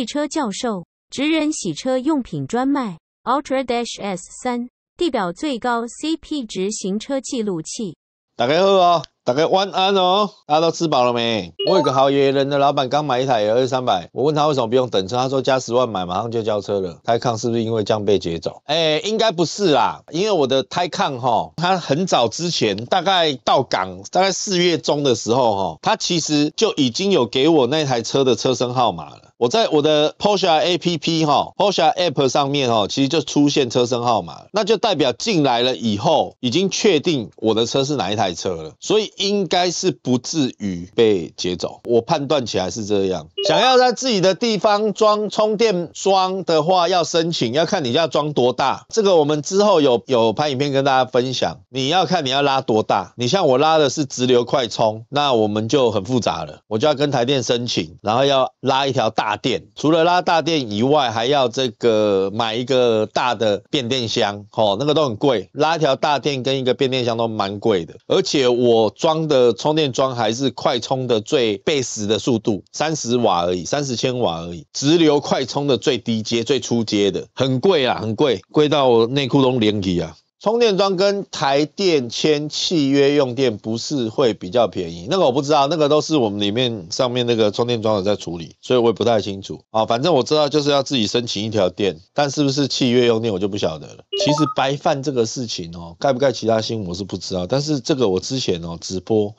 汽车教授、职人洗车用品专卖、Ultra Dash S 三、地表最高 CP 值行车记录器。打开后哦，打开晚安哦，大家都吃饱了没？我有个好爷爷人的老板刚买一台 l 三百，我问他为什么不用等车，他说加十万买马上就交车了。胎抗是不是因为这样被劫走？哎，应该不是啦，因为我的胎抗哈，他很早之前大概到港大概四月中的时候哈，他其实就已经有给我那台车的车身号码了。我在我的 Porsche APP 哈 Porsche App 上面哈，其实就出现车身号码，那就代表进来了以后已经确定我的车是哪一台车了，所以应该是不至于被劫走。我判断起来是这样。想要在自己的地方装充电桩的话，要申请，要看你要装多大。这个我们之后有有拍影片跟大家分享。你要看你要拉多大。你像我拉的是直流快充，那我们就很复杂了，我就要跟台电申请，然后要拉一条大。大电，除了拉大电以外，还要这个买一个大的变电箱，哦，那个都很贵。拉一条大电跟一个变电箱都蛮贵的，而且我装的充电桩还是快充的最 base 的速度，三十瓦而已，三十千瓦而已，直流快充的最低阶、最初阶的，很贵啊，很贵，贵到内裤都连体啊。充电桩跟台电签契约用电不是会比较便宜？那个我不知道，那个都是我们里面上面那个充电桩的在处理，所以我也不太清楚啊。反正我知道就是要自己申请一条电，但是不是契约用电我就不晓得了。其实白饭这个事情哦，盖不盖其他新闻我是不知道，但是这个我之前哦直播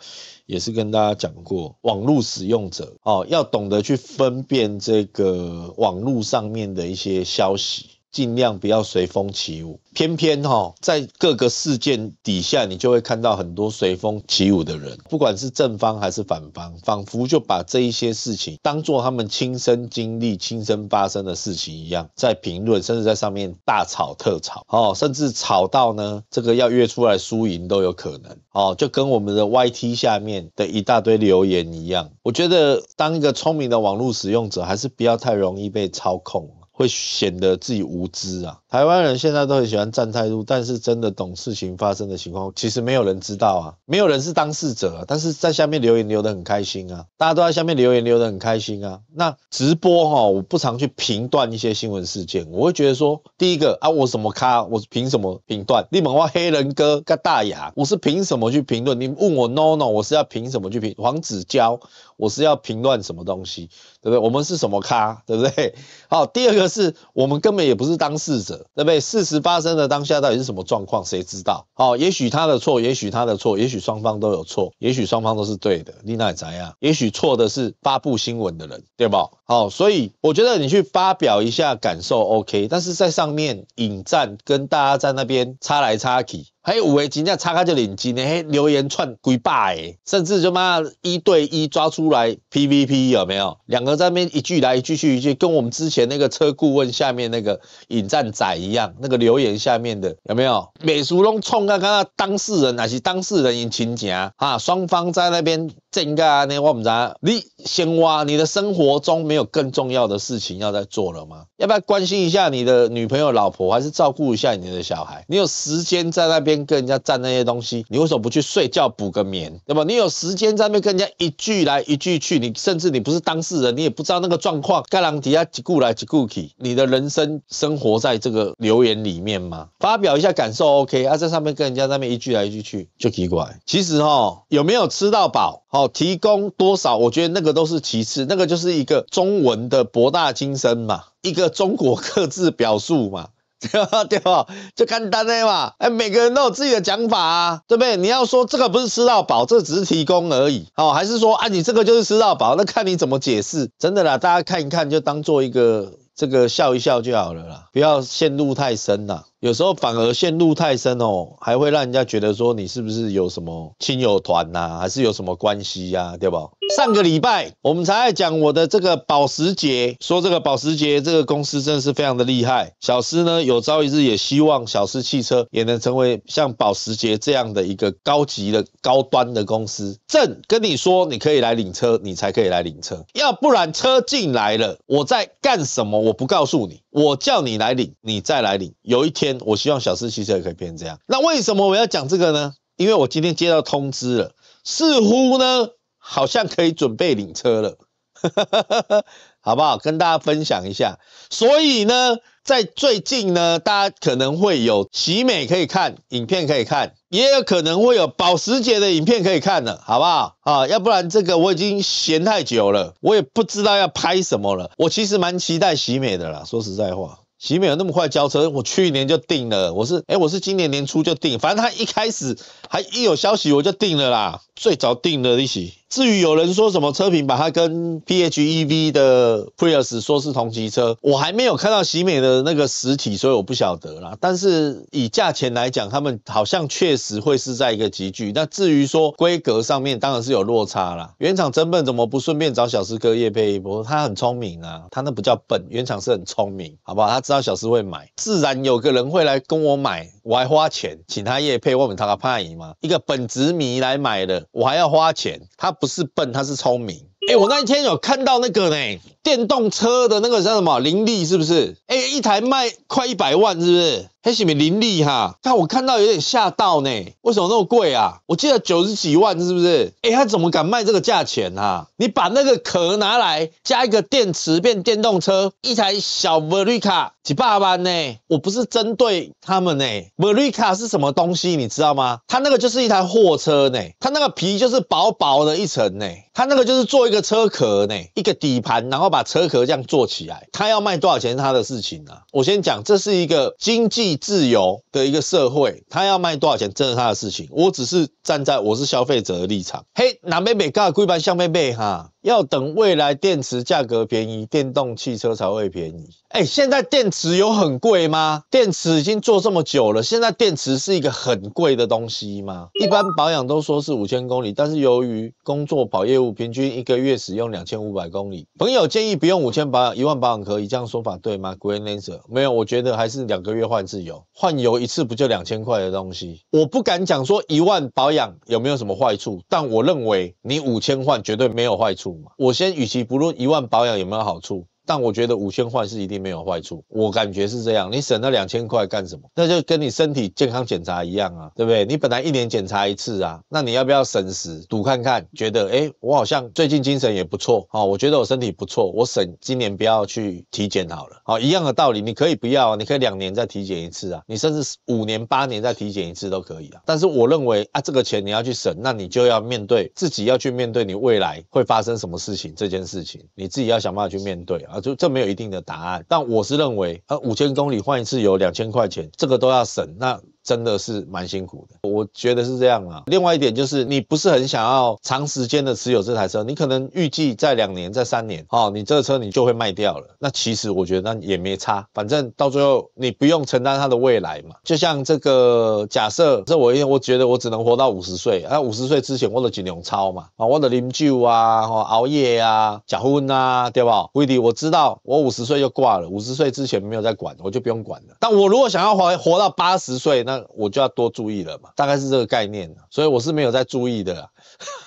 也是跟大家讲过，网络使用者哦要懂得去分辨这个网络上面的一些消息。尽量不要随风起舞，偏偏哈，在各个事件底下，你就会看到很多随风起舞的人，不管是正方还是反方，仿佛就把这一些事情当做他们亲身经历、亲身发生的事情一样，在评论，甚至在上面大吵特吵，哦，甚至吵到呢，这个要约出来输赢都有可能，哦，就跟我们的 Y T 下面的一大堆留言一样。我觉得，当一个聪明的网络使用者，还是不要太容易被操控。会显得自己无知啊！台湾人现在都很喜欢站态度，但是真的懂事情发生的情况，其实没有人知道啊，没有人是当事者，啊。但是在下面留言留得很开心啊，大家都在下面留言留得很开心啊。那直播哈，我不常去评断一些新闻事件，我会觉得说，第一个啊，我什么咖，我凭什么评断？你们话黑人哥个大牙，我是凭什么去评论？你问我 no no，我是要凭什么去评？黄子佼，我是要评断什么东西，对不对？我们是什么咖，对不对？好，第二个。是我们根本也不是当事者，对不对？事实发生的当下到底是什么状况，谁知道？哦，也许他的错，也许他的错，也许双方都有错，也许双方都是对的。你那怎样？也许错的是发布新闻的人，对不？好，所以我觉得你去发表一下感受，OK？但是在上面引战，跟大家在那边插来插去。还有五 A 级，那叉开就领金的，还留言串鬼霸哎，甚至就妈一对一抓出来 PVP 有没有？两个在那边一句来一句去一句，跟我们之前那个车顾问下面那个引战仔一样，那个留言下面的有没有？美苏拢冲刚刚当事人，还是当事人引亲情啊？双方在那边。这应该啊，那我们咋？你先挖，你的生活中没有更重要的事情要再做了吗？要不要关心一下你的女朋友、老婆，还是照顾一下你的小孩？你有时间在那边跟人家占那些东西，你为什么不去睡觉补个眠？对吧？你有时间在那边跟人家一句来一句去，你甚至你不是当事人，你也不知道那个状况。盖朗迪亚吉古来吉古去，你的人生生活在这个留言里面吗？发表一下感受，OK？啊，在上面跟人家那边一句来一句去，就奇怪。其实哈，有没有吃到饱？好，提供多少？我觉得那个都是其次，那个就是一个中文的博大精深嘛，一个中国各自表述嘛，对吧？就看单的嘛，哎，每个人都有自己的讲法，啊，对不对？你要说这个不是吃到饱，这只是提供而已，好，还是说啊，你这个就是吃到饱，那看你怎么解释。真的啦，大家看一看，就当做一个。这个笑一笑就好了啦，不要陷入太深啦。有时候反而陷入太深哦，还会让人家觉得说你是不是有什么亲友团呐，还是有什么关系呀，对不？上个礼拜我们才在讲我的这个保时捷，说这个保时捷这个公司真的是非常的厉害。小斯呢，有朝一日也希望小斯汽车也能成为像保时捷这样的一个高级的高端的公司。正跟你说，你可以来领车，你才可以来领车。要不然车进来了，我在干什么？我不告诉你，我叫你来领，你再来领。有一天，我希望小斯汽车也可以变成这样。那为什么我要讲这个呢？因为我今天接到通知了，似乎呢。好像可以准备领车了，好不好？跟大家分享一下。所以呢，在最近呢，大家可能会有喜美可以看影片可以看，也有可能会有保时捷的影片可以看了，好不好？啊，要不然这个我已经闲太久了，我也不知道要拍什么了。我其实蛮期待喜美的啦，说实在话，喜美有那么快交车，我去年就定了，我是哎，我是今年年初就定，反正他一开始。还一有消息我就定了啦，最早定的利息。至于有人说什么车评把它跟 P H E V 的 Prius 说是同级车，我还没有看到喜美的那个实体，所以我不晓得啦。但是以价钱来讲，他们好像确实会是在一个集聚。那至于说规格上面，当然是有落差啦。原厂真笨，怎么不顺便找小师哥叶佩一波？他很聪明啊，他那不叫笨，原厂是很聪明，好不好？他知道小师会买，自然有个人会来跟我买。我还花钱请他夜配，问问他怕姨吗？一个本子迷来买的，我还要花钱。他不是笨，他是聪明。哎，我那一天有看到那个呢。电动车的那个叫什么？林力是不是？哎，一台卖快一百万，是不是？还什么林力哈？看我看到有点吓到呢。为什么那么贵啊？我记得九十几万，是不是？哎，他怎么敢卖这个价钱啊？你把那个壳拿来加一个电池变电动车，一台小 Verica 几百万呢？我不是针对他们呢。Verica 是什么东西？你知道吗？它那个就是一台货车呢。它那个皮就是薄薄的一层呢。它那个就是做一个车壳呢，一个底盘，然后。把车壳这样做起来，他要卖多少钱是他的事情啊！我先讲，这是一个经济自由的一个社会，他要卖多少钱，这是他的事情。我只是站在我是消费者的立场。嘿，南美妹，干归干，向妹妹哈，要等未来电池价格便宜，电动汽车才会便宜。哎，现在电池有很贵吗？电池已经做这么久了，现在电池是一个很贵的东西吗？一般保养都说是五千公里，但是由于工作跑业务，平均一个月使用两千五百公里。朋友建议不用五千保养，一万保养可以，这样说法对吗？Greenaser，没有，我觉得还是两个月换一次油，换油一次不就两千块的东西？我不敢讲说一万保养有没有什么坏处，但我认为你五千换绝对没有坏处嘛。我先与其不论一万保养有没有好处。但我觉得五千块是一定没有坏处，我感觉是这样。你省那两千块干什么？那就跟你身体健康检查一样啊，对不对？你本来一年检查一次啊，那你要不要省死赌看看？觉得诶，我好像最近精神也不错啊，我觉得我身体不错，我省今年不要去体检好了。好，一样的道理，你可以不要啊，你可以两年再体检一次啊，你甚至五年、八年再体检一次都可以啊。但是我认为啊，这个钱你要去省，那你就要面对自己要去面对你未来会发生什么事情这件事情，你自己要想办法去面对啊。啊，就这没有一定的答案，但我是认为，啊，五千公里换一次油两千块钱，这个都要省那。真的是蛮辛苦的，我觉得是这样啊。另外一点就是，你不是很想要长时间的持有这台车？你可能预计在两年、在三年，哦，你这车你就会卖掉了。那其实我觉得那也没差，反正到最后你不用承担它的未来嘛。就像这个假设，这我因为我觉得我只能活到五十岁，那五十岁之前我的酒量超嘛，啊，我的饮酒啊、熬夜啊、假婚啊，对吧？威迪我知道我五十岁就挂了，五十岁之前没有在管，我就不用管了。但我如果想要活活到八十岁那。那我就要多注意了嘛，大概是这个概念，所以我是没有在注意的。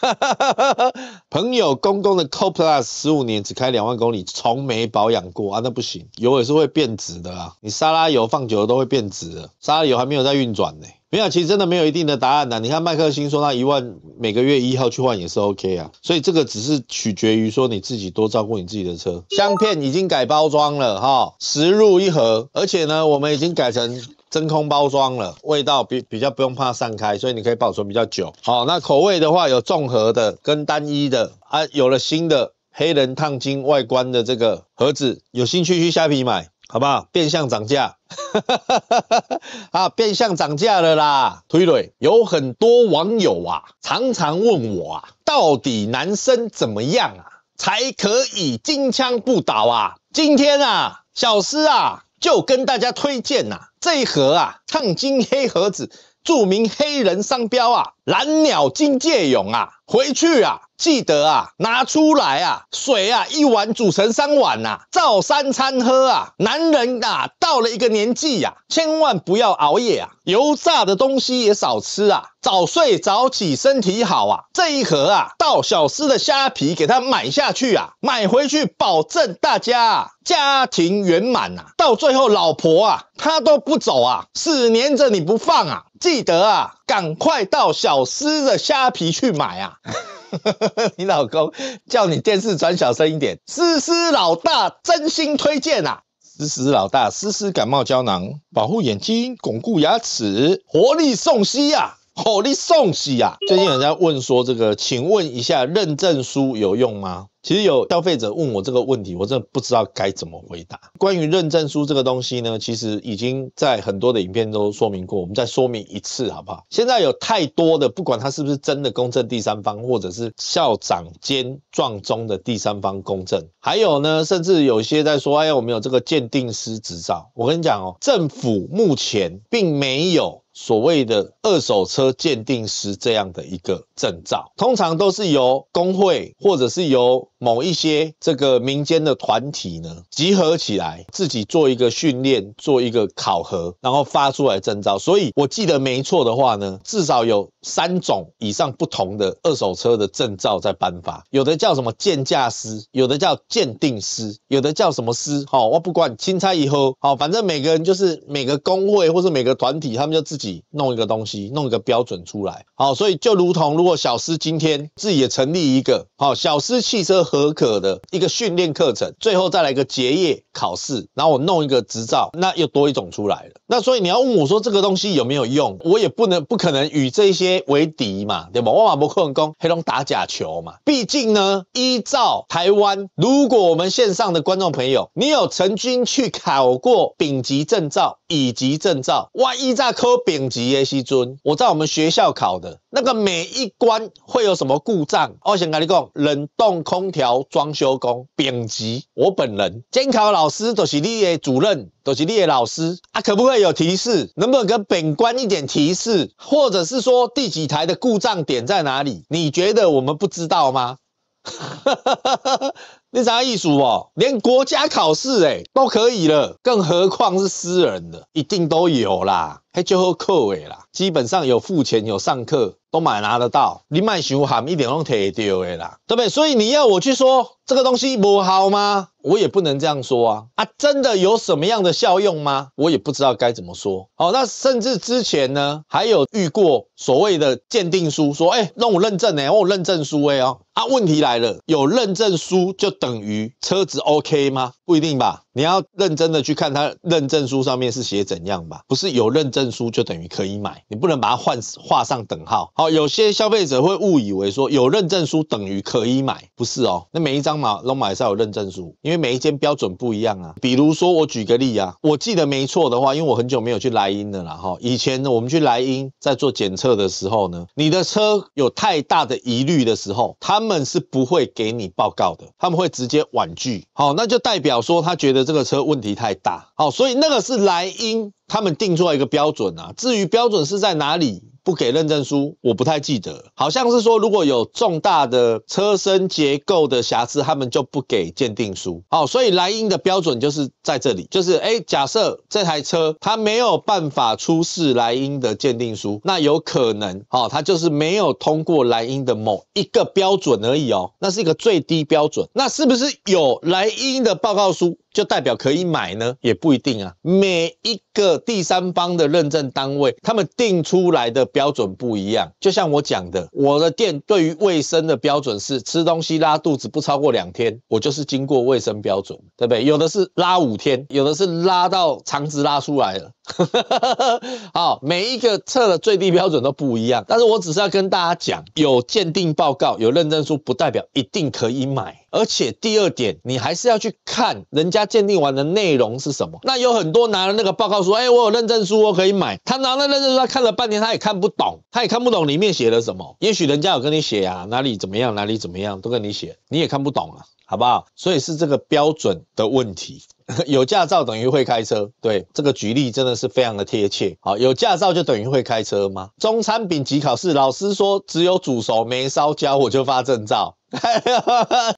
朋友公公的 Co Plus 十五年只开两万公里，从没保养过啊，那不行，油也是会变质的啊。你沙拉油放久了都会变质，沙拉油还没有在运转呢，没有，其实真的没有一定的答案的。你看麦克星说那一万每个月一号去换也是 OK 啊，所以这个只是取决于说你自己多照顾你自己的车。香片已经改包装了哈，十入一盒，而且呢，我们已经改成。真空包装了，味道比比较不用怕散开，所以你可以保存比较久。好，那口味的话有综合的跟单一的啊，有了新的黑人烫金外观的这个盒子，有兴趣去虾皮买，好不好？变相涨价，啊，变相涨价了啦！推推，有很多网友啊，常常问我啊，到底男生怎么样啊，才可以金枪不倒啊？今天啊，小司啊，就跟大家推荐呐。这一盒啊，烫金黑盒子，著名黑人商标啊。蓝鸟金介勇啊，回去啊，记得啊，拿出来啊，水啊，一碗煮成三碗呐，照三餐喝啊。男人啊，到了一个年纪呀，千万不要熬夜啊，油炸的东西也少吃啊，早睡早起身体好啊。这一盒啊，到小司的虾皮给他买下去啊，买回去保证大家家庭圆满呐。到最后老婆啊，他都不走啊，死黏着你不放啊，记得啊，赶快到小。老师的虾皮去买啊！你老公叫你电视转小声一点。思思老大真心推荐啊！思思老大思思感冒胶囊，保护眼睛，巩固牙齿，活力送吸呀。好，你送死呀！最近有人在问说，这个，请问一下，认证书有用吗？其实有消费者问我这个问题，我真的不知道该怎么回答。关于认证书这个东西呢，其实已经在很多的影片都说明过，我们再说明一次好不好？现在有太多的，不管他是不是真的公证第三方，或者是校长兼状中的第三方公证，还有呢，甚至有些在说，哎，我们有这个鉴定师执照。我跟你讲哦，政府目前并没有。所谓的二手车鉴定师这样的一个证照，通常都是由工会或者是由。某一些这个民间的团体呢，集合起来自己做一个训练，做一个考核，然后发出来证照。所以我记得没错的话呢，至少有三种以上不同的二手车的证照在颁发，有的叫什么鉴价师，有的叫鉴定师，有的叫什么师。好，我不管钦差以后好，反正每个人就是每个工会或者每个团体，他们就自己弄一个东西，弄一个标准出来。好，所以就如同如果小司今天自己也成立一个好小司汽车。可可的一个训练课程，最后再来一个结业考试，然后我弄一个执照，那又多一种出来了。那所以你要问我说这个东西有没有用，我也不能不可能与这些为敌嘛，对吧？万马可能弓，黑龙打假球嘛。毕竟呢，依照台湾，如果我们线上的观众朋友，你有曾经去考过丙级证照？乙级证照，哇！一在科丙级耶，西尊，我在我们学校考的，那个每一关会有什么故障？我想跟你讲，冷冻空调装修工丙级，我本人监考老师都是你的主任，都是你的老师啊，可不可以有提示？能不能给本官一点提示？或者是说第几台的故障点在哪里？你觉得我们不知道吗？那啥艺术哦，连国家考试哎都可以了，更何况是私人的，一定都有啦，还最后课诶啦，基本上有付钱有上课都买拿得到，你蛮想喊一点拢摕到诶啦，对不对？所以你要我去说这个东西不好吗？我也不能这样说啊啊！真的有什么样的效用吗？我也不知道该怎么说。好，那甚至之前呢，还有遇过所谓的鉴定书，说哎让我认证哎，让我认证书哎哦啊，问题来了，有认证书就。等于车子 OK 吗？不一定吧。你要认真的去看他认证书上面是写怎样吧，不是有认证书就等于可以买，你不能把它换画上等号。好，有些消费者会误以为说有认证书等于可以买，不是哦。那每一张马都马上有认证书，因为每一间标准不一样啊。比如说我举个例啊，我记得没错的话，因为我很久没有去莱茵了啦哈。以前我们去莱茵在做检测的时候呢，你的车有太大的疑虑的时候，他们是不会给你报告的，他们会直接婉拒。好，那就代表说他觉得。这个车问题太大，好，所以那个是莱茵他们定出来一个标准啊。至于标准是在哪里不给认证书，我不太记得，好像是说如果有重大的车身结构的瑕疵，他们就不给鉴定书。好，所以莱茵的标准就是在这里，就是哎，假设这台车它没有办法出示莱茵的鉴定书，那有可能，哦，它就是没有通过莱茵的某一个标准而已哦，那是一个最低标准。那是不是有莱茵的报告书？就代表可以买呢，也不一定啊。每一个第三方的认证单位，他们定出来的标准不一样。就像我讲的，我的店对于卫生的标准是吃东西拉肚子不超过两天，我就是经过卫生标准，对不对？有的是拉五天，有的是拉到肠子拉出来了。好，每一个测的最低标准都不一样，但是我只是要跟大家讲，有鉴定报告、有认证书，不代表一定可以买。而且第二点，你还是要去看人家鉴定完的内容是什么。那有很多拿了那个报告说，哎，我有认证书，我可以买。他拿了认证书，他看了半天，他也看不懂，他也看不懂里面写了什么。也许人家有跟你写啊，哪里怎么样，哪里怎么样，都跟你写，你也看不懂啊，好不好？所以是这个标准的问题。有驾照等于会开车，对这个举例真的是非常的贴切。好，有驾照就等于会开车吗？中餐丙级考试，老师说只有煮熟没烧焦我就发证照。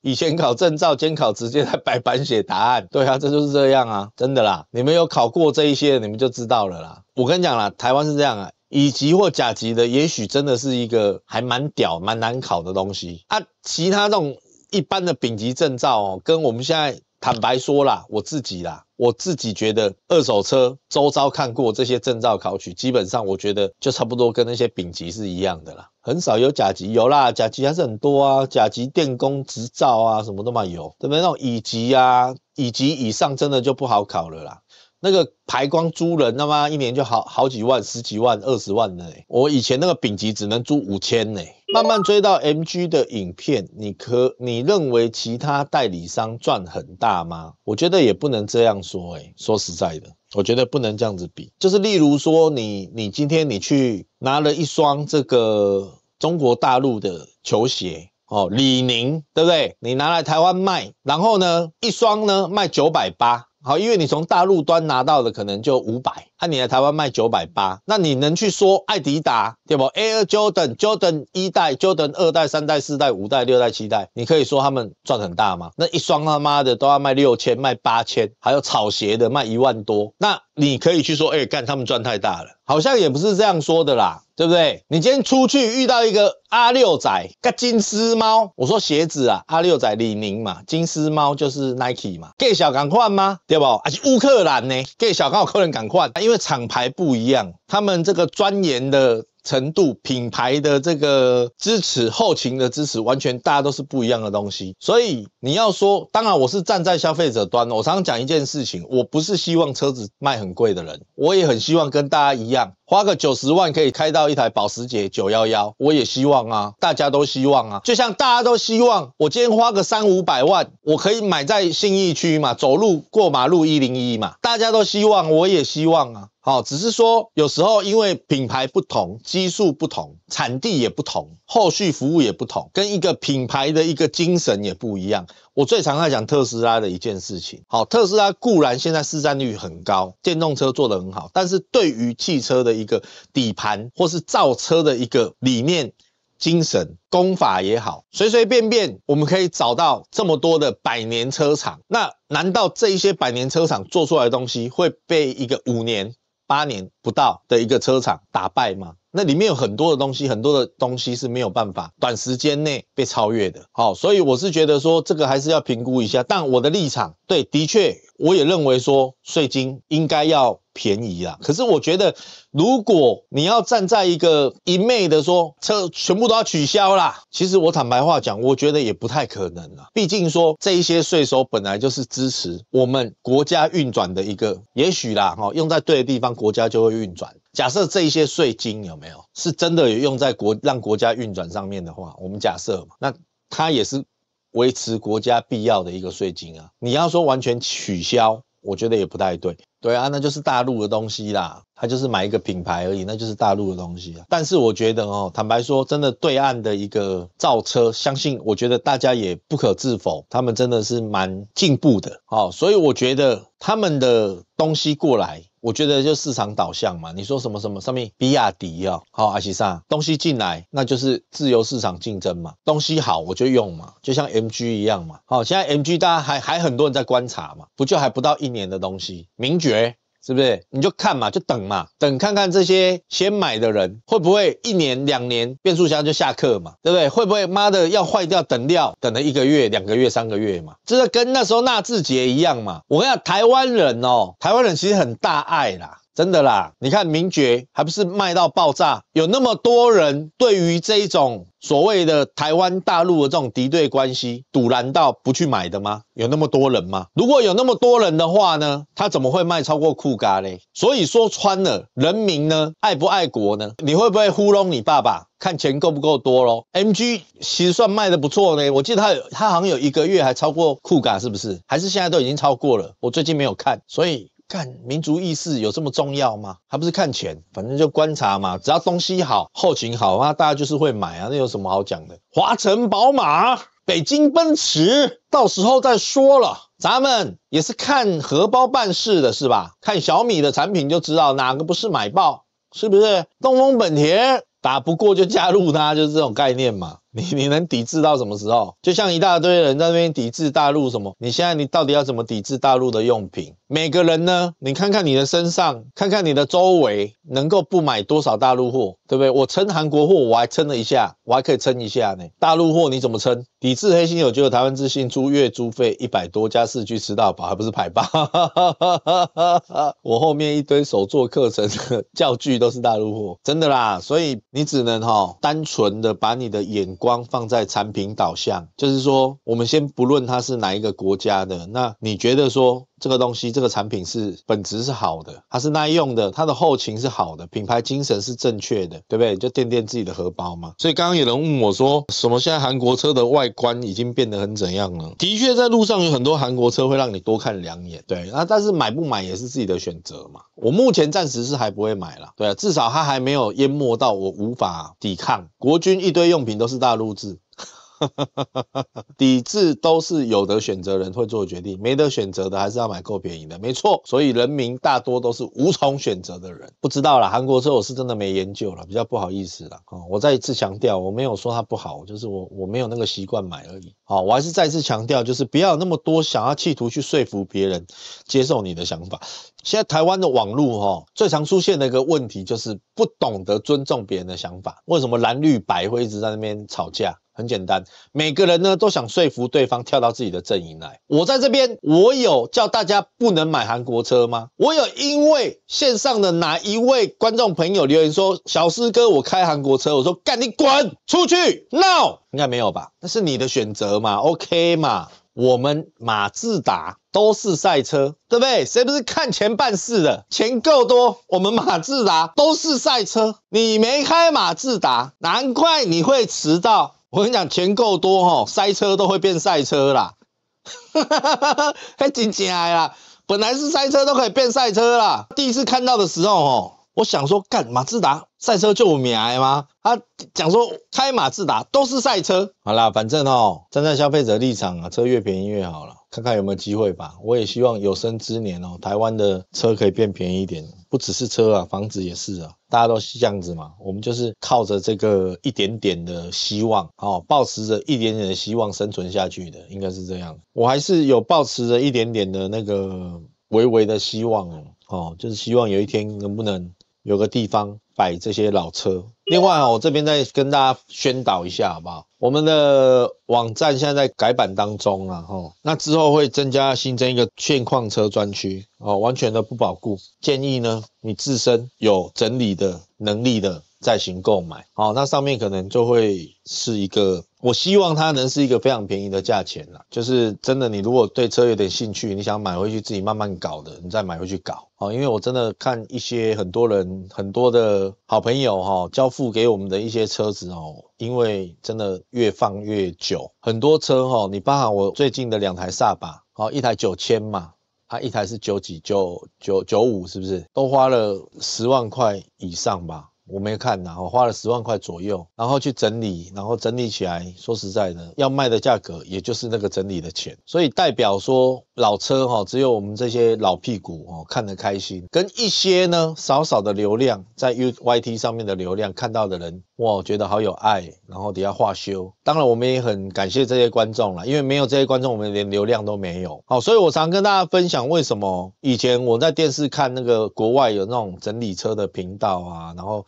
以前考证照监考直接在白板写答案。对啊，这就是这样啊，真的啦。你们有考过这一些，你们就知道了啦。我跟你讲啦，台湾是这样啊，乙级或甲级的，也许真的是一个还蛮屌、蛮难考的东西。啊，其他这种一般的丙级证照哦，跟我们现在。坦白说啦，我自己啦，我自己觉得二手车周遭看过这些证照考取，基本上我觉得就差不多跟那些丙级是一样的啦，很少有甲级，有啦，甲级还是很多啊，甲级电工执照啊什么都嘛有，特别那种乙级啊，乙级以上真的就不好考了啦，那个排光租人他妈一年就好好几万，十几万、二十万呢，我以前那个丙级只能租五千呢。慢慢追到 MG 的影片，你可你认为其他代理商赚很大吗？我觉得也不能这样说，诶说实在的，我觉得不能这样子比。就是例如说，你你今天你去拿了一双这个中国大陆的球鞋，哦，李宁，对不对？你拿来台湾卖，然后呢，一双呢卖九百八。好，因为你从大陆端拿到的可能就五百，那你来台湾卖九百八，那你能去说艾迪达对不？Air Jordan，Jordan 一代、Jordan 二代、三代、四代、五代、六代、七代，你可以说他们赚很大吗？那一双他妈的都要卖六千、卖八千，还有草鞋的卖一万多，那。你可以去说，哎，干他们赚太大了，好像也不是这样说的啦，对不对？你今天出去遇到一个阿六仔、个金丝猫，我说鞋子啊，阿六仔李宁嘛，金丝猫就是 Nike 嘛，给小敢换吗？对不？还是乌克兰呢？给小刚好客人敢换，因为厂牌不一样，他们这个钻研的。程度品牌的这个支持，后勤的支持，完全大家都是不一样的东西。所以你要说，当然我是站在消费者端。我常常讲一件事情，我不是希望车子卖很贵的人，我也很希望跟大家一样，花个九十万可以开到一台保时捷九幺幺。我也希望啊，大家都希望啊，就像大家都希望我今天花个三五百万，我可以买在信义区嘛，走路过马路一零一嘛，大家都希望，我也希望啊。好，只是说有时候因为品牌不同、基数不同、产地也不同、后续服务也不同，跟一个品牌的一个精神也不一样。我最常在讲特斯拉的一件事情。好，特斯拉固然现在市占率很高，电动车做得很好，但是对于汽车的一个底盘或是造车的一个理念、精神、功法也好，随随便便我们可以找到这么多的百年车厂。那难道这一些百年车厂做出来的东西会被一个五年？八年不到的一个车厂打败吗？那里面有很多的东西，很多的东西是没有办法短时间内被超越的。好，所以我是觉得说这个还是要评估一下。但我的立场，对，的确我也认为说税金应该要。便宜啦，可是我觉得，如果你要站在一个一昧的说，这全部都要取消啦，其实我坦白话讲，我觉得也不太可能啦。毕竟说这一些税收本来就是支持我们国家运转的一个，也许啦，哈，用在对的地方，国家就会运转。假设这一些税金有没有是真的有用在国让国家运转上面的话，我们假设嘛，那它也是维持国家必要的一个税金啊。你要说完全取消，我觉得也不太对。对啊，那就是大陆的东西啦，他就是买一个品牌而已，那就是大陆的东西啊。但是我觉得哦，坦白说，真的对岸的一个造车，相信我觉得大家也不可置否，他们真的是蛮进步的，哦。所以我觉得他们的东西过来。我觉得就市场导向嘛，你说什么什么上面比亚迪啊，好阿西亚东西进来，那就是自由市场竞争嘛，东西好我就用嘛，就像 MG 一样嘛，好现在 MG 大家还还很多人在观察嘛，不就还不到一年的东西，名爵。是不是？你就看嘛，就等嘛，等看看这些先买的人会不会一年两年变速箱就下课嘛，对不对？会不会妈的要坏掉等掉，等了一个月、两个月、三个月嘛，这个跟那时候纳智捷一样嘛。我跟你讲台湾人哦，台湾人其实很大爱啦。真的啦，你看名爵还不是卖到爆炸，有那么多人对于这种所谓的台湾大陆的这种敌对关系，堵拦到不去买的吗？有那么多人吗？如果有那么多人的话呢，他怎么会卖超过酷咖嘞？所以说穿了，人民呢爱不爱国呢？你会不会糊弄你爸爸，看钱够不够多咯 m g 其实算卖的不错呢，我记得他有他好像有一个月还超过酷咖，是不是？还是现在都已经超过了？我最近没有看，所以。看民族意识有这么重要吗？还不是看钱，反正就观察嘛。只要东西好，后勤好啊，大家就是会买啊。那有什么好讲的？华晨宝马、北京奔驰，到时候再说了。咱们也是看荷包办事的，是吧？看小米的产品就知道哪个不是买爆，是不是？东风本田打不过就加入它，就是这种概念嘛。你你能抵制到什么时候？就像一大堆人在那边抵制大陆什么？你现在你到底要怎么抵制大陆的用品？每个人呢，你看看你的身上，看看你的周围，能够不买多少大陆货，对不对？我称韩国货，我还称了一下，我还可以称一下呢。大陆货你怎么称？抵制黑心有有台湾之星租月租费一百多，加四 G 吃到饱，还不是排霸 我后面一堆手做课程的 教具都是大陆货，真的啦。所以你只能哈，单纯的把你的眼光放在产品导向，就是说，我们先不论它是哪一个国家的，那你觉得说？这个东西，这个产品是本质是好的，它是耐用的，它的后勤是好的，品牌精神是正确的，对不对？就垫垫自己的荷包嘛。所以刚刚有人问我说，什么现在韩国车的外观已经变得很怎样了？的确，在路上有很多韩国车会让你多看两眼，对啊。但是买不买也是自己的选择嘛。我目前暂时是还不会买了，对啊，至少它还没有淹没到我无法抵抗。国军一堆用品都是大陆制。抵 制都是有的选择，人会做决定，没得选择的还是要买够便宜的，没错。所以人民大多都是无从选择的人，不知道啦。韩国车我是真的没研究了，比较不好意思啦。哦，我再一次强调，我没有说它不好，就是我我没有那个习惯买而已。好，我还是再次强调，就是不要那么多想要企图去说服别人接受你的想法。现在台湾的网络哈，最常出现的一个问题就是不懂得尊重别人的想法。为什么蓝绿白会一直在那边吵架？很简单，每个人呢都想说服对方跳到自己的阵营来。我在这边，我有叫大家不能买韩国车吗？我有因为线上的哪一位观众朋友留言说，小师哥我开韩国车，我说干你滚出去闹，应该没有吧？那是你的选择嘛，OK 嘛？我们马自达都是赛车，对不对？谁不是看钱办事的？钱够多，我们马自达都是赛车。你没开马自达，难怪你会迟到。我跟你讲，钱够多哦，塞车都会变赛车啦，哈哈哈！还紧起来啦。本来是塞车都可以变赛车啦。第一次看到的时候哦，我想说干马自达赛车就我免挨吗？他讲说开马自达都是赛车。好啦，反正哦，站在消费者立场啊，车越便宜越好了。看看有没有机会吧。我也希望有生之年哦，台湾的车可以变便宜一点，不只是车啊，房子也是啊。大家都是这样子嘛，我们就是靠着这个一点点的希望哦，保持着一点点的希望生存下去的，应该是这样。我还是有保持着一点点的那个微微的希望哦，哦，就是希望有一天能不能有个地方摆这些老车。另外啊，我这边再跟大家宣导一下，好不好？我们的网站现在在改版当中了，哈。那之后会增加新增一个现矿车专区，哦，完全的不保固。建议呢，你自身有整理的能力的再行购买。好，那上面可能就会是一个。我希望它能是一个非常便宜的价钱啦，就是真的，你如果对车有点兴趣，你想买回去自己慢慢搞的，你再买回去搞哦。因为我真的看一些很多人很多的好朋友哈，交付给我们的一些车子哦，因为真的越放越久，很多车哈，你包含我最近的两台萨巴哦，一台九千嘛，它一台是九几九九九五，是不是都花了十万块以上吧？我没看，然后花了十万块左右，然后去整理，然后整理起来。说实在的，要卖的价格也就是那个整理的钱，所以代表说老车哈，只有我们这些老屁股哦看得开心，跟一些呢少少的流量在 U Y T 上面的流量看到的人。我觉得好有爱，然后底下画修，当然我们也很感谢这些观众了，因为没有这些观众，我们连流量都没有。好，所以我常跟大家分享，为什么以前我在电视看那个国外有那种整理车的频道啊，然后。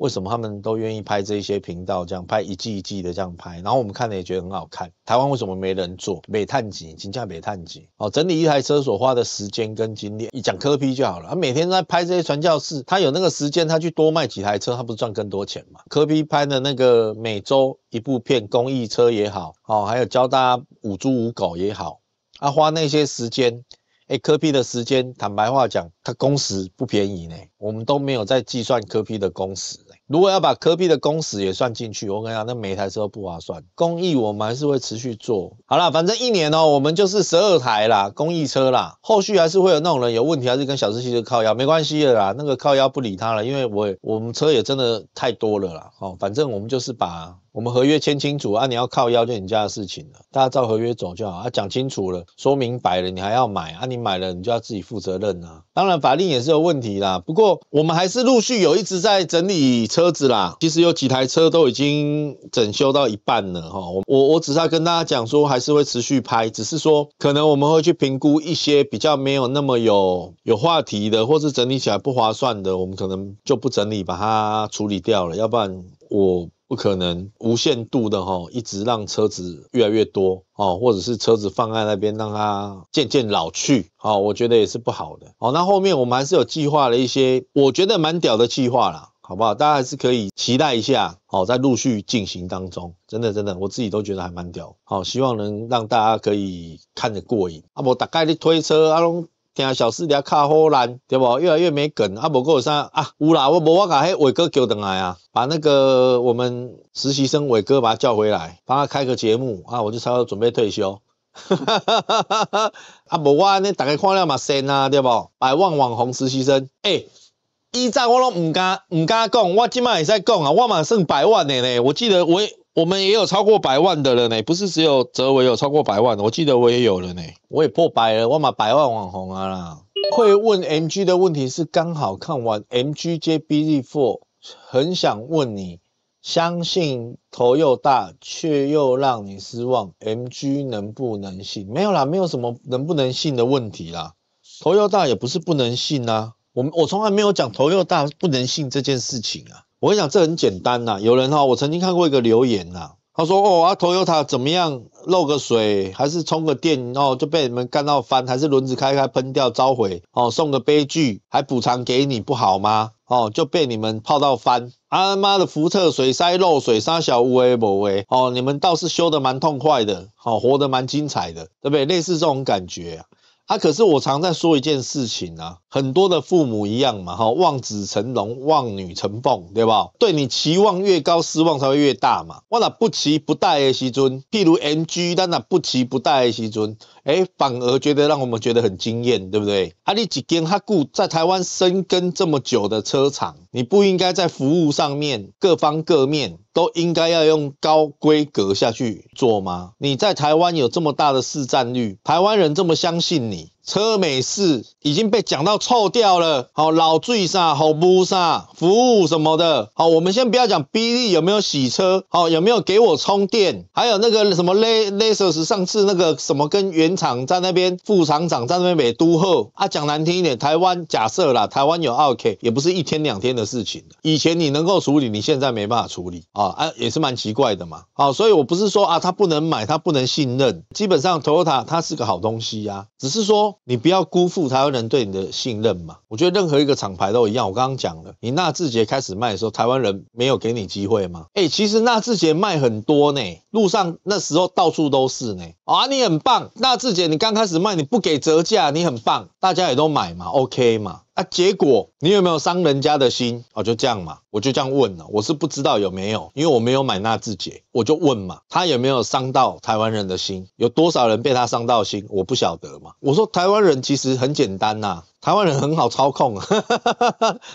为什么他们都愿意拍这些频道，这样拍一季一季的这样拍，然后我们看了也觉得很好看。台湾为什么没人做美探级、请价美探级？哦，整理一台车所花的时间跟精力，你讲科批就好了。他每天在拍这些传教士，他有那个时间，他去多卖几台车，他不是赚更多钱嘛？科批拍的那个每周一部片，公益车也好，哦，还有教大家五猪五狗也好，他花那些时间，哎，科批的时间，坦白话讲，他工时不便宜呢，我们都没有在计算科批的工时。如果要把科比的工时也算进去，我跟你讲，那每一台车都不划算。公益我们还是会持续做。好了，反正一年哦，我们就是十二台啦，公益车啦。后续还是会有那种人有问题，还是跟小司机的靠腰，没关系的啦。那个靠腰不理他了，因为我我们车也真的太多了啦。哦，反正我们就是把。我们合约签清楚啊，你要靠腰就你家的事情了，大家照合约走就好。啊，讲清楚了，说明白了，你还要买啊？你买了，你就要自己负责任啊。当然，法令也是有问题啦。不过，我们还是陆续有一直在整理车子啦。其实有几台车都已经整修到一半了，哈。我我我只是要跟大家讲说，还是会持续拍，只是说可能我们会去评估一些比较没有那么有有话题的，或是整理起来不划算的，我们可能就不整理，把它处理掉了。要不然我。不可能无限度的哈，一直让车子越来越多哦，或者是车子放在那边让它渐渐老去哦，我觉得也是不好的哦。那后面我们还是有计划了一些，我觉得蛮屌的计划啦，好不好？大家还是可以期待一下，好，在陆续进行当中，真的真的，我自己都觉得还蛮屌，好，希望能让大家可以看得过瘾。啊，我大概你推车啊，听小四，你还好难，对不？越来越没梗，啊！不过有啥啊？有啦，我无我甲迄伟哥叫上来啊，把那个我们实习生伟哥把他叫回来，帮他开个节目啊！我就差不多准备退休，哈哈哈哈哈哈！啊，无我尼大家看了嘛，新啊，对不？百万网红实习生，诶，以前我拢唔敢唔敢讲，我即麦会使讲啊，我嘛剩百万的呢。我记得我。我们也有超过百万的人呢，不是只有泽维有超过百万的，我记得我也有了呢，我也破百了，我买百万网红啊啦。会问 MG 的问题是刚好看完 MGJBZ4，很想问你，相信头又大，却又让你失望，MG 能不能信？没有啦，没有什么能不能信的问题啦，头又大也不是不能信呐，我我从来没有讲头又大不能信这件事情啊。我跟你讲，这很简单呐。有人哈，我曾经看过一个留言呐，他说：“哦啊，头油塔怎么样？漏个水还是充个电，哦就被你们干到翻，还是轮子开开喷掉召回，哦送个悲剧，还补偿给你不好吗？哦就被你们泡到翻，啊妈的福特水塞漏水，沙小屋哎不哎，哦你们倒是修得蛮痛快的，好活得蛮精彩的，对不对？类似这种感觉啊。”啊，可是我常在说一件事情啊，很多的父母一样嘛，哈，望子成龙，望女成凤，对不？对你期望越高，失望才会越大嘛。我那不期不待的希尊，譬如 M G，但那不期不待的希尊。哎，反而觉得让我们觉得很惊艳，对不对？阿里几间哈雇在台湾生根这么久的车厂，你不应该在服务上面各方各面都应该要用高规格下去做吗？你在台湾有这么大的市占率，台湾人这么相信你。车美事已经被讲到臭掉了，好老追杀，好不杀服务什么的，好我们先不要讲 B 利有没有洗车，好有没有给我充电，还有那个什么雷雷瑟斯上次那个什么跟原厂在那边副厂长在那边美都后啊，讲难听一点，台湾假设啦，台湾有二 K 也不是一天两天的事情以前你能够处理，你现在没办法处理啊，啊也是蛮奇怪的嘛，好，所以我不是说啊他不能买，他不能信任，基本上 Toyota 它是个好东西呀，只是说。你不要辜负台湾人对你的信任嘛！我觉得任何一个厂牌都一样。我刚刚讲了，你纳智捷开始卖的时候，台湾人没有给你机会吗？哎，其实纳智捷卖很多呢，路上那时候到处都是呢。啊，你很棒，纳智捷你刚开始卖你不给折价，你很棒，大家也都买嘛，OK 嘛。啊，结果你有没有伤人家的心？哦，就这样嘛，我就这样问了。我是不知道有没有，因为我没有买纳智捷，我就问嘛，他有没有伤到台湾人的心？有多少人被他伤到心？我不晓得嘛。我说台湾人其实很简单呐。台湾人很好操控，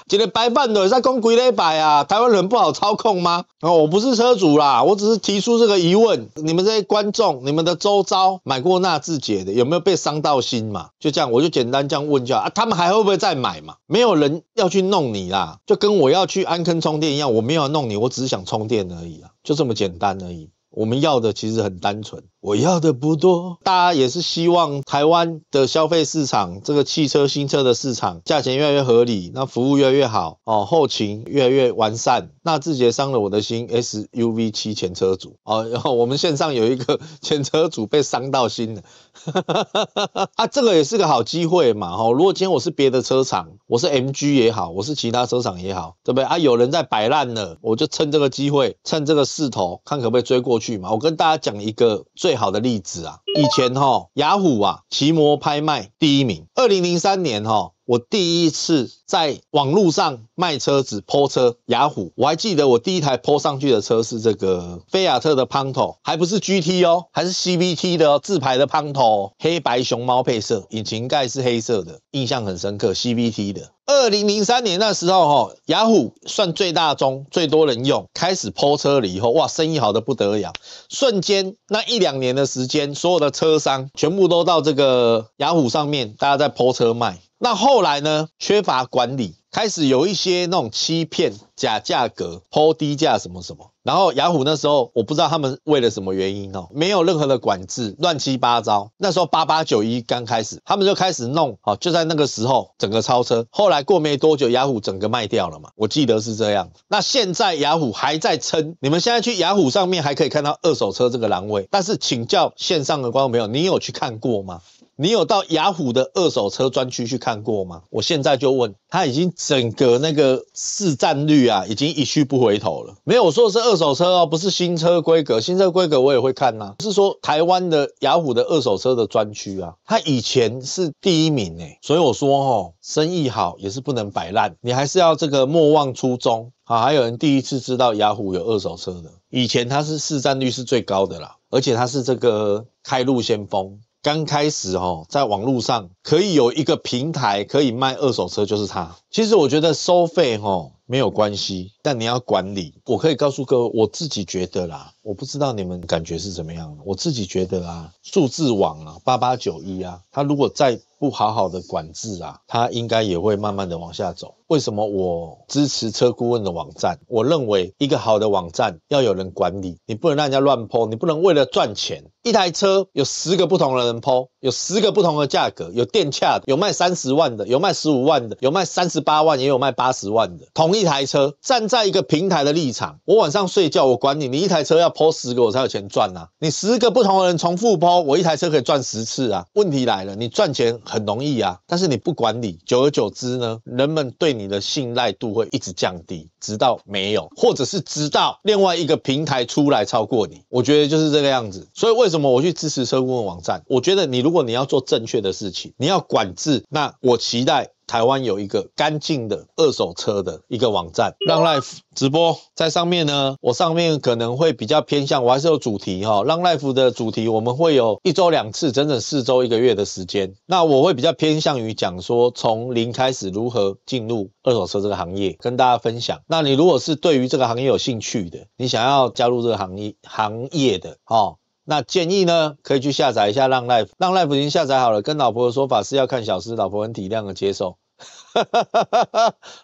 今天白半的，在讲回来摆啊！台湾人不好操控吗？哦，我不是车主啦，我只是提出这个疑问。你们这些观众，你们的周遭买过纳智捷的，有没有被伤到心嘛？就这样，我就简单这样问一下啊，他们还会不会再买嘛？没有人要去弄你啦，就跟我要去安坑充电一样，我没有弄你，我只是想充电而已啊，就这么简单而已。我们要的其实很单纯。我要的不多，大家也是希望台湾的消费市场，这个汽车新车的市场价钱越来越合理，那服务越来越好哦，后勤越来越完善。那字节伤了我的心，SUV 七前车主哦，然 后我们线上有一个 前车主被伤到心哈，啊，这个也是个好机会嘛哈。如果今天我是别的车厂，我是 MG 也好，我是其他车厂也好，对不对？啊，有人在摆烂了，我就趁这个机会，趁这个势头，看可不可以追过去嘛。我跟大家讲一个最。好的例子啊，以前哈雅虎啊，奇摩拍卖第一名，二零零三年哈。我第一次在网络上卖车子、抛车，雅虎。我还记得我第一台抛上去的车是这个菲亚特的 Punto，还不是 GT 哦，还是 CVT 的哦，自排的 p n Ponto。黑白熊猫配色，引擎盖是黑色的，印象很深刻。CVT 的，二零零三年那时候哈，雅虎算最大宗、最多人用，开始抛车了以后，哇，生意好的不得了，瞬间那一两年的时间，所有的车商全部都到这个雅虎上面，大家在抛车卖。那后来呢？缺乏管理，开始有一些那种欺骗、假价格、抛低价什么什么。然后雅虎那时候，我不知道他们为了什么原因哦，没有任何的管制，乱七八糟。那时候八八九一刚开始，他们就开始弄，好就在那个时候整个超车。后来过没多久，雅虎整个卖掉了嘛，我记得是这样。那现在雅虎还在撑，你们现在去雅虎上面还可以看到二手车这个栏位，但是请教线上的观众朋友，你有去看过吗？你有到雅虎的二手车专区去看过吗？我现在就问他，已经整个那个市占率啊，已经一去不回头了。没有，我说的是二手车哦，不是新车规格。新车规格我也会看呐，是说台湾的雅虎的二手车的专区啊，它以前是第一名哎，所以我说哦，生意好也是不能摆烂，你还是要这个莫忘初衷啊。还有人第一次知道雅虎有二手车的，以前它是市占率是最高的啦，而且它是这个开路先锋。刚开始哦，在网络上可以有一个平台可以卖二手车，就是它。其实我觉得收费哦没有关系，但你要管理。我可以告诉各位，我自己觉得啦，我不知道你们感觉是怎么样我自己觉得啊，数字网啊，八八九一啊，它如果在。不好好的管制啊，它应该也会慢慢的往下走。为什么我支持车顾问的网站？我认为一个好的网站要有人管理，你不能让人家乱抛，你不能为了赚钱，一台车有十个不同的人抛，有十个不同的价格，有电洽，有卖三十万的，有卖十五万的，有卖三十八万，也有卖八十万的。同一台车站在一个平台的立场，我晚上睡觉我管你，你一台车要抛十个我才有钱赚啊！你十个不同的人重复抛，我一台车可以赚十次啊。问题来了，你赚钱很。很容易啊，但是你不管理，久而久之呢，人们对你的信赖度会一直降低，直到没有，或者是直到另外一个平台出来超过你。我觉得就是这个样子。所以为什么我去支持车顾问网站？我觉得你如果你要做正确的事情，你要管制，那我期待。台湾有一个干净的二手车的一个网站，让 life 直播在上面呢。我上面可能会比较偏向，我还是有主题哈。让 life 的主题，我们会有一周两次，整整四周一个月的时间。那我会比较偏向于讲说，从零开始如何进入二手车这个行业，跟大家分享。那你如果是对于这个行业有兴趣的，你想要加入这个行业行业的哈。那建议呢，可以去下载一下浪 life，浪 life 已经下载好了。跟老婆的说法是要看小时，老婆很体谅的接受。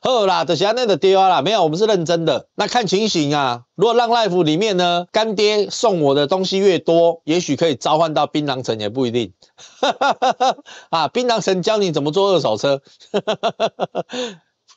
呵啦，的下那个丢啦，没有，我们是认真的。那看情形啊，如果浪 life 里面呢，干爹送我的东西越多，也许可以召唤到槟榔城也不一定。啊，槟榔城教你怎么做二手车。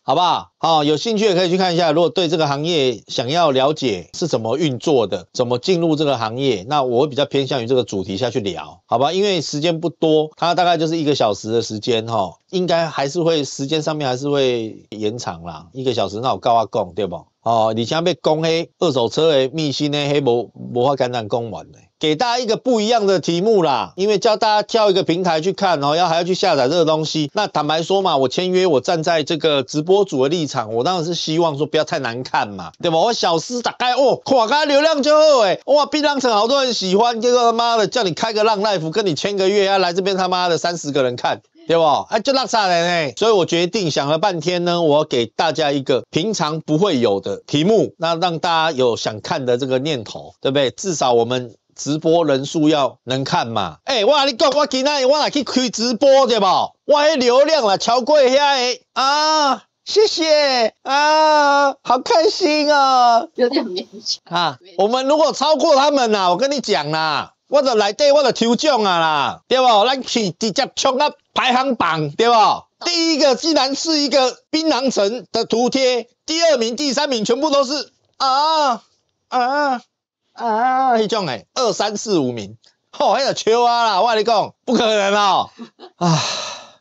好不好？好，有兴趣也可以去看一下。如果对这个行业想要了解是怎么运作的，怎么进入这个行业，那我会比较偏向于这个主题下去聊，好吧？因为时间不多，它大概就是一个小时的时间，哈，应该还是会时间上面还是会延长啦，一个小时那我告阿讲对不？哦，你且被攻黑二手车的密西呢，黑无无法简单攻完的。给大家一个不一样的题目啦，因为叫大家挑一个平台去看，然后要还要去下载这个东西。那坦白说嘛，我签约，我站在这个直播主的立场，我当然是希望说不要太难看嘛，对吧？我小试打开，哦，哇，刚流量就哎，哇，碧浪城好多人喜欢，这个他妈的叫你开个浪 life，跟你签个约要来这边他妈的三十个人看，对不？哎，就那杀人哎，所以我决定想了半天呢，我给大家一个平常不会有的题目，那让大家有想看的这个念头，对不对？至少我们。直播人数要能看嘛？哎，我跟你讲，我今天我来去开直播对无？我迄流量了，超过遐个啊，谢谢啊，好开心哦，有点勉强啊。我们如果超过他们呐，我跟你讲啦，我就来对，我就抽奖啊啦，对不？咱去直接冲啊排行榜，对不？第一个既然是一个槟榔城的图贴，第二名、第三名全部都是啊啊。啊，迄种诶，二三四五名，吼，迄个笑啊啦，我甲你讲，不可能哦，啊，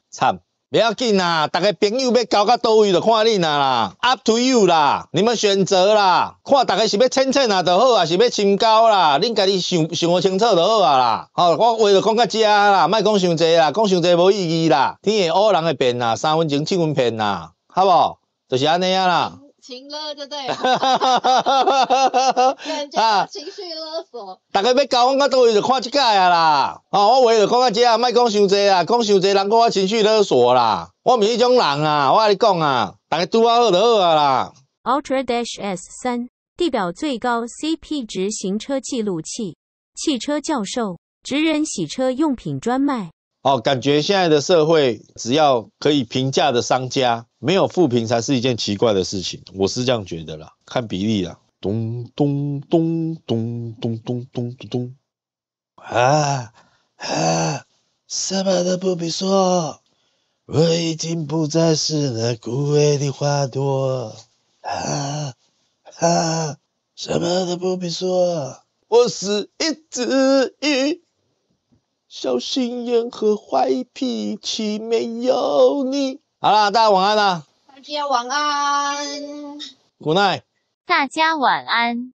惨，不要紧啊，大家朋友要交较多，位就看恁啊啦，up to you 啦，你们选择啦，看大家是要亲切啊就好啊，是要深交啦，恁家己想想清楚就好啊啦，吼我话就讲到遮啦，卖讲伤济啦，讲伤济无意义啦，天会恶人会变啊，三分钟七分骗啊，好无？就是安尼啊啦。情勒就对，感 觉情绪勒索。大家要交往我到位就看这个呀啦，哦，我话就讲到这啊，莫讲太济啦，讲太济人讲我情绪勒索啦，我唔是这种人啊，我跟你讲啊，大家对我好就好啊啦。Ultra Dash S 三，地表最高 CP 值行车记录器，汽车教授，职人洗车用品专卖。哦，感觉现在的社会，只要可以评价的商家没有负评，才是一件奇怪的事情。我是这样觉得啦，看比例啦。咚咚咚咚咚咚咚咚，啊啊，什么都不必说，我已经不再是那枯萎的花朵。啊啊，什么都不必说，我是一只鱼。小心眼和坏脾气没有你。好啦，大家晚安啦！大家晚安。古奈。大家晚安。